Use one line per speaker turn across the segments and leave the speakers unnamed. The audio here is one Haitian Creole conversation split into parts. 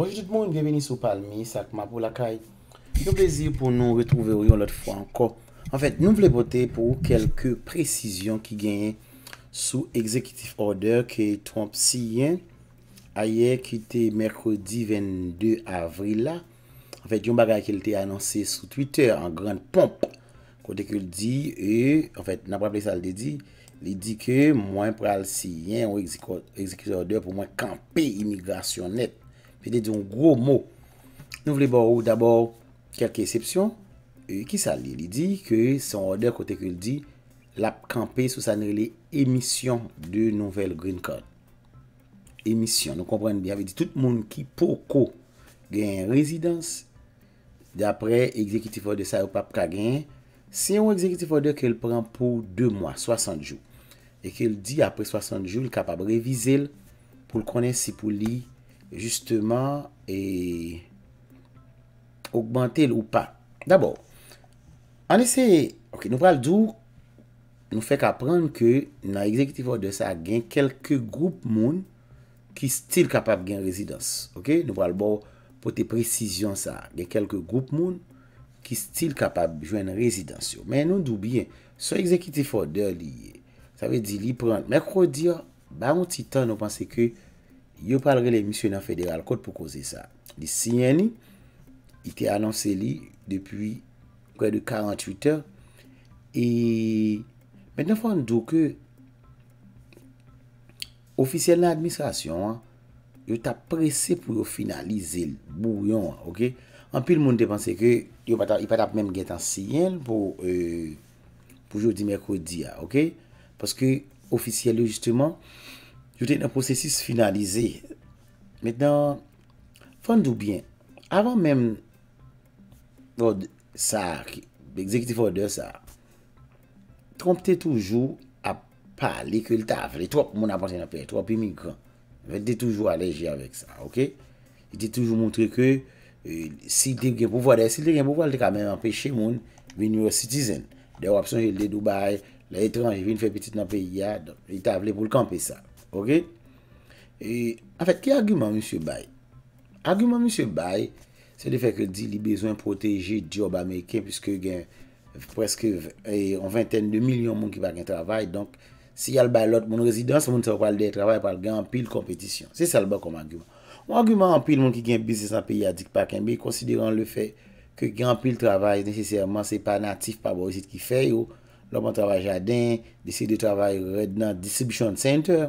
Bojitit moun, genveni sou palmi, sakma pou lakay. Yon plezir pou nou retrouver yon lot fwa anko. An fet, nou vle bote pou kelke prezisyon ki genye sou exekutif order ke tromp si yen. Ayer ki te merkredi 22 avril la. An fet, yon baga ki lte anonsi sou Twitter an gran pomp. Kote ke l di e, an fet, nan praple sa l de di, li di ke mwen pral si yen ou exekutif order pou mwen kampe imigrasyon net. Ve de di yon gro mo, nou vle bo ou d'abor kelke esepsyon, ki sa li li di ke son ode kote ke li di, lap kampe sou sa nre li emisyon de nouvel green card. Emisyon, nou komprenne bi, ave di tout moun ki pou ko gen yon rezidans, d'apre ekzekitif ode sa yo pap ka gen, se yon ekzekitif ode ke li pren pou 2 mwa, 60 jou, e ke li di apre 60 jou, li kapab revize l pou l konen si pou li, Justement, e augmenter l ou pa. D'abord, an ese, nou pral d'ou, nou fek apran ke nan Executive Order sa gen kelke group moun ki stil kapab gen rezidans. Nou pral bo pou te presisyon sa, gen kelke group moun ki stil kapab jwen rezidans yo. Men nou d'ou biye, sa Executive Order li, sa ve di li pran, me kwo di, ba moun titan nou panse ke, Yo palre lè misyonan federal kote pou kose sa. Di siyen li, ite anonsè li depi kredou 48 an. E, menè fò an dò ke ofisyèl nan administasyon, yo tap presè pou yo finalize l'bouyon. Ok? Anpil moun te panse ke yo patap mèm getan siyen pou jodi-merkodi ya. Ok? Paske ofisyèl li justèman Jote nan prosesis finalize. Metan, fande ou bien, avan men, sa, ekzekitifor de sa, trompte toujou ap pale ke l tave. Le twap moun apote nan pe, l twap imigran. Vete toujou aleje avek sa, ok? Ite e toujou moutre ke, e, si de gen pou vade, si de gen pou vade, kamen anpe, chemoun, win you a citizen. De wap son jel de Dubai, le etran jivin fe petit nan pe, ya, l e tave le pou l kampe sa. Ok e,? En fait, ki agumen monsie Baye? Agumen monsie Baye, se de feke di li bezwen proteje job Ameriken puisque gen preske yon e, vinten de milyon moun ki pa gen travay. Donk, si yal baye lot moun rezidans moun sa wakwaldey travay pal gen anpil kompetisyon. Se salba kom agumen. Ou agumen anpil moun ki gen bizis anpe yadik pa kenbe konsideran le fe ke gen anpil travay neseserman se pa natif pa bo yosit ki fe yo. Lopan travay jadin, desi de travay red nan disibisyon center.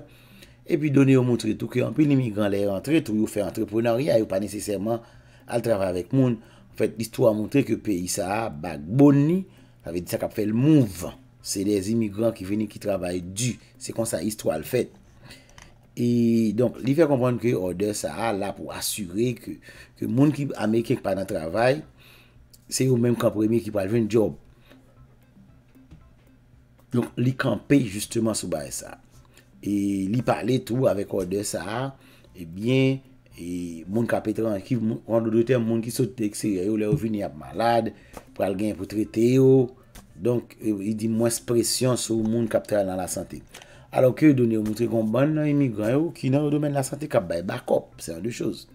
E pi donè yo mwotre tou ki an pi l'imigran lè rentre, tou yo fè entreprenaryay ou pa nesesèman al travè avèk moun. Fèk l'istro a mwotre ke peyi sa a bag bonni, avèk disa kap fè l'mouv. Se lèz imigran ki veni ki travè du, se kon sa istro al fèt. E donk li fè kompon kè yo ode sa a la pou asyre ke moun ki amèkèk pa nan travè, se yo mèm kap remi ki pa jwen job. Donk li kan peyi justèman sou ba e sa a. E li pale tou avek ho de sa ebyen eh e moun kapetran ki rande ou do te moun ki sote ekseye yo le ou vini ap malade pral gen pou trete yo donk e di mwes presyon sou moun kapetran nan la sante alo ke ou do ne ou moutre kon ban nan emigran yo ki nan ou domen la sante kap bay bakop se an de chouse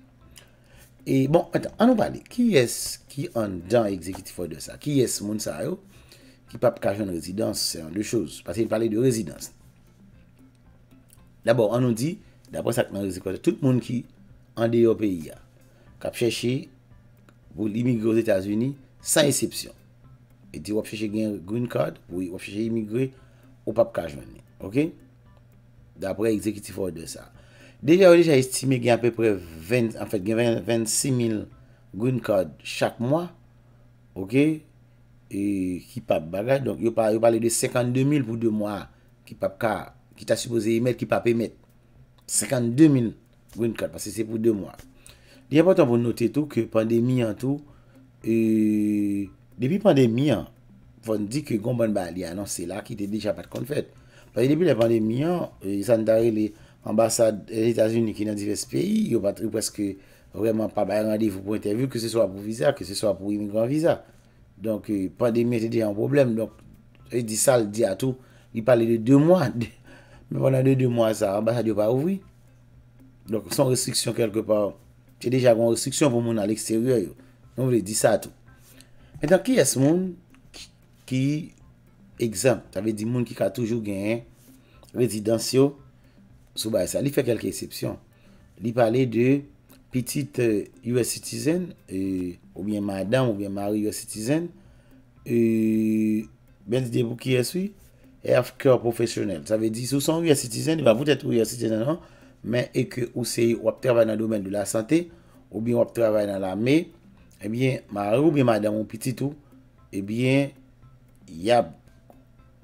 e bon entan an nou pale ki es ki an dan ekzekitifo de sa ki es moun sa yo ki pap kaje an rezidans se an de chouse pase yon pale de rezidans D'abord, an nou di, d'abord sa nan rezekwase, tout moun ki an deyo peyi ya. Kap chèche pou l'imigre aux Etats-Unis, sa esepsyon. Eti wap chèche gen Green Card, wap chèche imigre ou papkaj wèni. Ok? D'apre, exekitifo ou de sa. Deja ou deja estime gen apè pre, en fèt gen 26.000 Green Card chak mwa. Ok? Eti wap chèche gen Green Card, wap chèche imigre ou papkaj wèni. ki ta suppose yi met, ki pape yi met. 52 000 wincon, pasi se pou 2 mwan. Di apotan pou noter tou, ki pandemi an tou, eee, euh, debi pandemi an, pou an di ki gombo an ba li anonsi la, ki te deja pat konfet. Depi pandemi an, san euh, da yi le ambasade etat-juni ki nan diversi peyi, yo patri pweske, wèman pa ba yi randevou pou interview, ke se swa pou visa, ke se swa pou immigrant visa. Donk, euh, pandemi ete di an problem, donk, di sal, di atou, li pale de 2 mwan, Mwen a dey dey mwaza, an ba sa diyo pa ouvri. Donk son restriksyon kelke pa. Che deja kon restriksyon pou mwen a l'eksteryo yo. Non vle di sa tou. Mwen dan ki es moun ki exam. Sa ve di moun ki ka toujou genye. Residansyo sou ba esa. Li fe kelke esepsyon. Li pale de pitite US euh, citizen. Euh, ou bien madan ou bien mari US citizen. Ben di dey mwen ki eswi. e av kèr profesyonel. Sa ve di sou son ou ya sitizen, eva vou tèt ou ya sitizen nan an, men e ke ou se wap travay nan domen de la sante, ou bi wap travay nan la me, e bie, marou bi madan moun pititou, e bie, yab,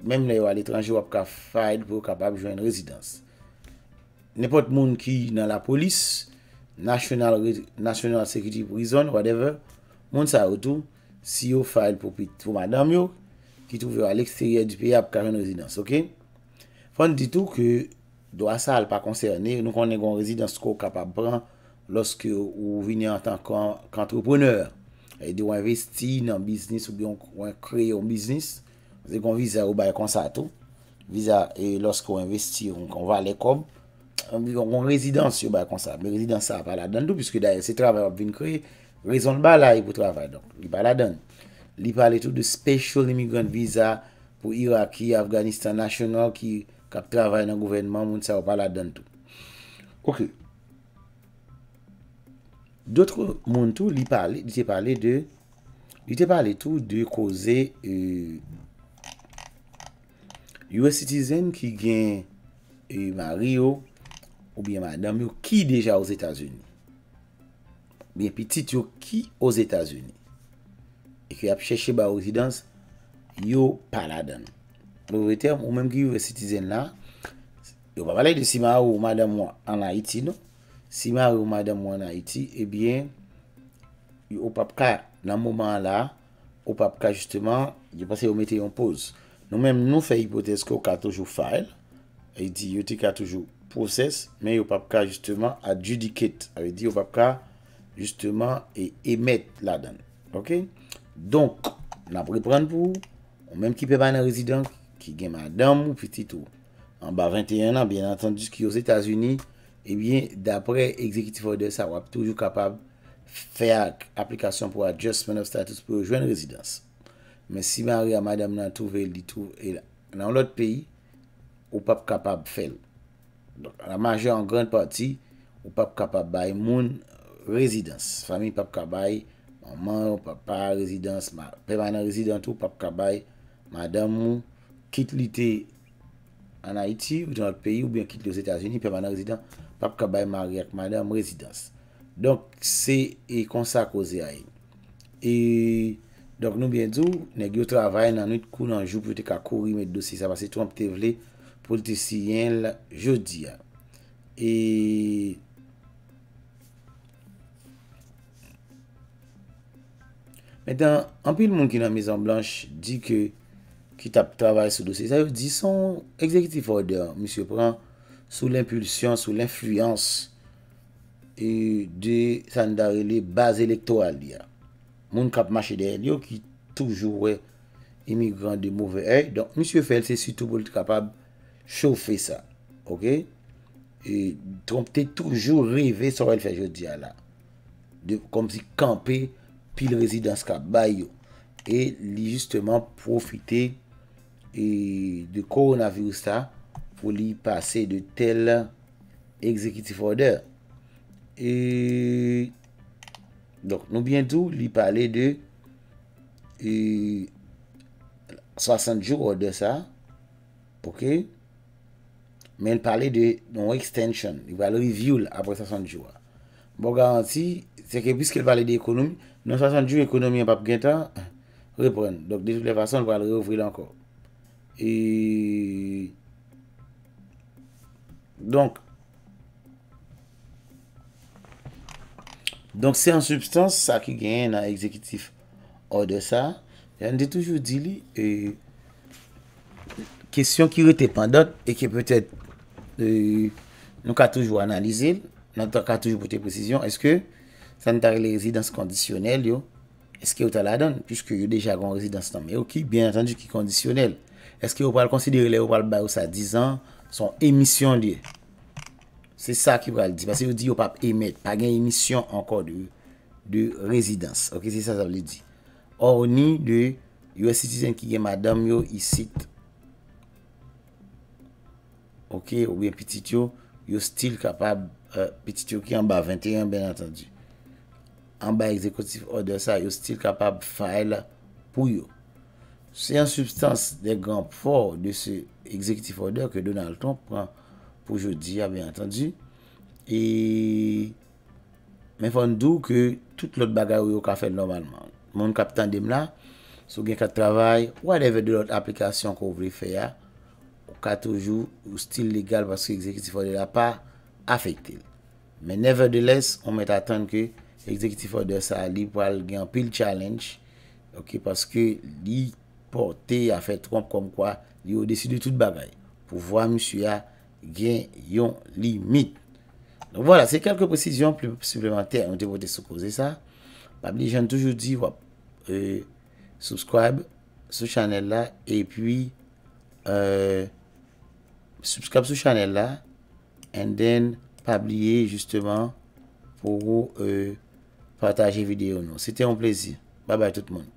menm le yo al etranji wap ka fayl pou kapab jwen rezidans. Nepot moun ki nan la polis, National Security Prison, whatever, moun sa wotou, si yo fayl pou pititou madan moun, ki touve a l'eksteryer di pey ap karen rezidans, ok? Fon di tou ke do a sal pa konserne, nou konen kon rezidans kou kapap pran loske ou vini an tan kan antroponeur e di ou investi nan biznis ou biyon kwen kreye ou biznis, ze kon vize ou bay konsa tou, vize e loske ou investi, ou kon va le kom, ou biyon kon rezidans yon bay konsa, mi rezidans sa pa la don do, piskou da se trabe ap vini kreye, rezon ba la yon pou trabe, yon pa la don. Li pale tou de special immigrant visa pou Iraki, Afganistan national ki kap travay nan gouvenman moun sa wap pale adan tou. Ok. Doutre moun tou li pale, li te pale tou de kouze euh, US Citizen ki gen euh, Mario ou bien madam yo ki deja ouz Etats-Unis. Bien pitit yo ki ouz Etats-Unis. E ki ap chèche ba ozidans, yo pa la dan. Le ou etèm, ou mèm ki yu ve sitizen la, yo pa wale de sima ou ou madèm wè an la iti nou. Sima ou ou madèm wè an la iti, ebyen, yo ou papka nan mouman la, ou papka justèman, yo pasè ou metè yon pose. Nou mèm nou fè ipotesko ka toujou fail, e di yotè ka toujou poses, men yo papka justèman adjudikèt, e di yo papka justèman e emèt la dan. Ok? Donk, nan prepran pou ou, ou menm ki pe bay nan rezidant, ki gen madam ou piti tou. An ba 21 an, byen atendus ki yo z Etasuni, ebyen, eh dapre executive orders, a wap toujou kapab fè aplikasyon pou adjustment of status pou jwen rezidans. Men si mary a madam nan touvel ditou, nan lot peyi, ou pap kapab fèl. Donk, an a maje an gran pati, ou pap kapab bay moun rezidans. Fami pap kapab bay, Maman, papa, rezidans, pemanan rezidans ou pap kabay, madame ou kit lite an Haiti, ou di an peyi, ou biyan kit li ou Etats-Unis, pemanan rezidans, pap kabay, mariak, madame, rezidans. Donk se e konsak oze ay. E, e donk nou biyadzou, ne gyo travay nan nit kou nan jou, pou te ka kouri met dosi, sa va se trompte vle, pou te siyen la jodi ya. E... Metan, anpil moun ki nan Maison Blanche di ki tap travay sou dosye, sa yon di son ekzekitif ordean, monsye pran sou l'impulsyon, sou l'influyans, e de san dar e le baz elektoral di ya. Moun kap mache der yo ki toujou e imigran de mouve. E, donk, monsye fel se si tou boul kapab choufe sa, ok? E, tromp te toujou rive sor el fèjou di ya la. Kom si kampe... pil rezidans ka bayo. E li justeman profite e de koronavirou sa pou li pase de tel ekzekitif order. E donk nou bientou li pale de e 60 jou order sa pouke men pale de non extension di valori vioul apre 60 jou. Bon garanti se ke piske valori de ekonomi nan sa san djou ekonomi an pap gen tan, repren. Donk, de tout le fason, valre rouvri lankor. E... Donk... Donk, se an substans, sa ki gen nan ekzekitif. Ho de sa, jan de toujou di li, e... Kesyon ki rete pandot, e ki peutet, e... Euh, nou ka toujou analize, nou ka toujou pote prezisyon, eske... Sanitari le rezidans kondisyonel yo, eske yo ta la don, pishke yo deja kon rezidans nanme yo ki, bien atendu ki kondisyonel. Eske yo pral konsidere le, yo pral ba ou sa dizan, son emisyon li. Se sa ki pral di, basi yo di yo pap emet, pa gen emisyon ankon de, de rezidans, ok, se sa sa ble di. Or ni de, yo e sitizen ki gen madam yo, yi sit, ok, ou e pitit yo, yo stil kapab, euh, pitit yo ki an ba 21, bien atendu. an ba ekzekutif ode sa yo stil kapab fail pou yo. Se yon substans de gran pou fò de se ekzekutif ode ke Donald Trump pou jodi a ah, bien entendi. E men fòndou ke tout lot bagay yo yo ka fè normalman. Moun kapitan dem ah, la sou gen kat travay, wadeve de lot aplikasyon ko ouvri fè ya ou ka toujou ou stil legal paske ekzekutif ode la pa afekte. Men nevertheless on met atan ke Ezekitifo de sa li pou al gen pil challenge. Ok, paske li pote a fet konp konp kwa li ou desi de tout bagay. Pou vwa msuy a gen yon limit. Nou wala, se kelke posisyon plup suplementer an te pote soupose sa. Pabli jen toujou di, wop, eee, euh, subscribe sou chanel la. E puis, eee, euh, subscribe sou chanel la. And then, pabliye justement pou wou eee. Euh, Patage videyo nou. Se te yon plezi. Bye bye tout moun.